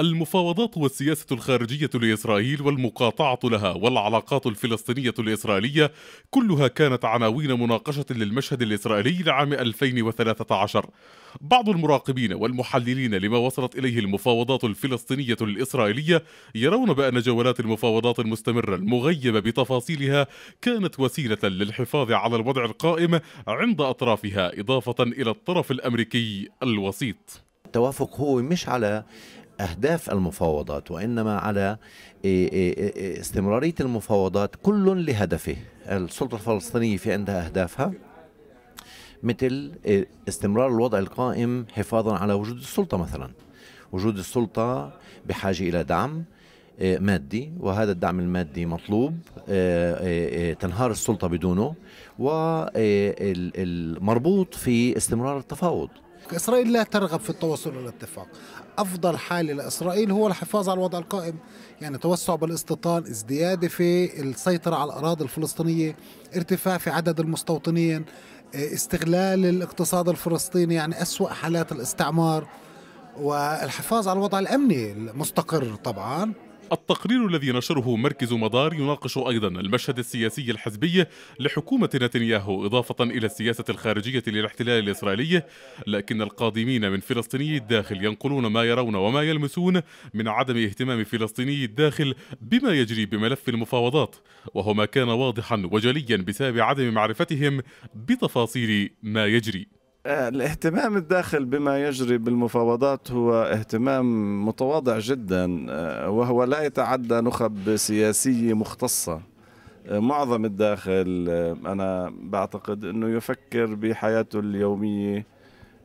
المفاوضات والسياسة الخارجية لإسرائيل والمقاطعة لها والعلاقات الفلسطينية الإسرائيلية كلها كانت عناوين مناقشة للمشهد الإسرائيلي لعام 2013 بعض المراقبين والمحللين لما وصلت إليه المفاوضات الفلسطينية الإسرائيلية يرون بأن جولات المفاوضات المستمرة المغيبة بتفاصيلها كانت وسيلة للحفاظ على الوضع القائم عند أطرافها إضافة إلى الطرف الأمريكي الوسيط التوافق هو مش على أهداف المفاوضات وإنما على إيه، إيه، إيه، استمرارية المفاوضات كل لهدفه السلطة الفلسطينية في عندها أهدافها مثل استمرار الوضع القائم حفاظا على وجود السلطة مثلا وجود السلطة بحاجة إلى دعم مادي وهذا الدعم المادي مطلوب تنهار السلطة بدونه ومربوط في استمرار التفاوض إسرائيل لا ترغب في التوصل إلى اتفاق أفضل حاله لإسرائيل هو الحفاظ على الوضع القائم يعني توسع بالاستيطان ازدياد في السيطرة على الأراضي الفلسطينية ارتفاع في عدد المستوطنين آه، استغلال الاقتصاد الفلسطيني يعني أسوأ حالات الاستعمار والحفاظ على الوضع الأمني المستقر طبعاً التقرير الذي نشره مركز مدار يناقش أيضا المشهد السياسي الحزبي لحكومة نتنياهو إضافة إلى السياسة الخارجية للاحتلال الإسرائيلي لكن القادمين من فلسطيني الداخل ينقلون ما يرون وما يلمسون من عدم اهتمام فلسطيني الداخل بما يجري بملف المفاوضات وهو ما كان واضحا وجليا بسبب عدم معرفتهم بتفاصيل ما يجري الاهتمام الداخل بما يجري بالمفاوضات هو اهتمام متواضع جدا آه، وهو لا يتعدى نخب سياسية مختصة آه، معظم الداخل آه، أنا بعتقد أنه يفكر بحياته اليومية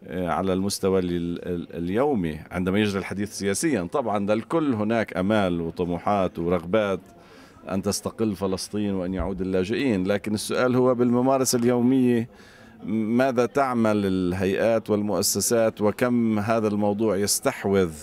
على المستوى اليومي عندما يجري الحديث سياسيا طبعا للكل هناك أمال وطموحات ورغبات أن تستقل فلسطين وأن يعود اللاجئين لكن السؤال هو بالممارسة اليومية ماذا تعمل الهيئات والمؤسسات وكم هذا الموضوع يستحوذ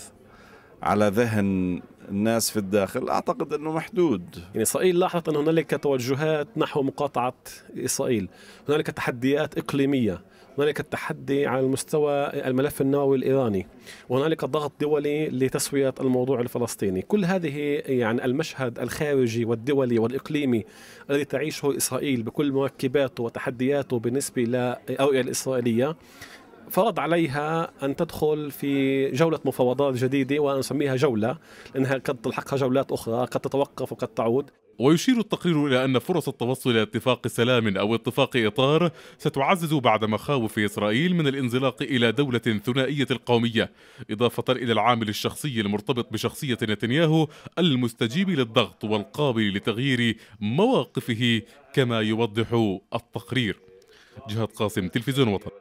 على ذهن الناس في الداخل اعتقد انه محدود يعني اسرائيل لاحظت ان هنالك توجهات نحو مقاطعه اسرائيل هنالك تحديات اقليميه هنالك التحدي على المستوى الملف النووي الايراني وهنالك ضغط دولي لتسويه الموضوع الفلسطيني كل هذه يعني المشهد الخارجي والدولي والاقليمي الذي تعيشه اسرائيل بكل مركباته وتحدياته بالنسبه للرؤيه الاسرائيليه فرض عليها أن تدخل في جولة مفاوضات جديدة وانا اسميها جولة لأنها قد تلحقها جولات أخرى قد تتوقف وقد تعود ويشير التقرير إلى أن فرص التوصل إلى اتفاق سلام أو اتفاق إطار ستعزز بعد مخاوف إسرائيل من الانزلاق إلى دولة ثنائية القومية إضافة إلى العامل الشخصي المرتبط بشخصية نتنياهو المستجيب للضغط والقابل لتغيير مواقفه كما يوضح التقرير جهاد قاسم تلفزيون وطن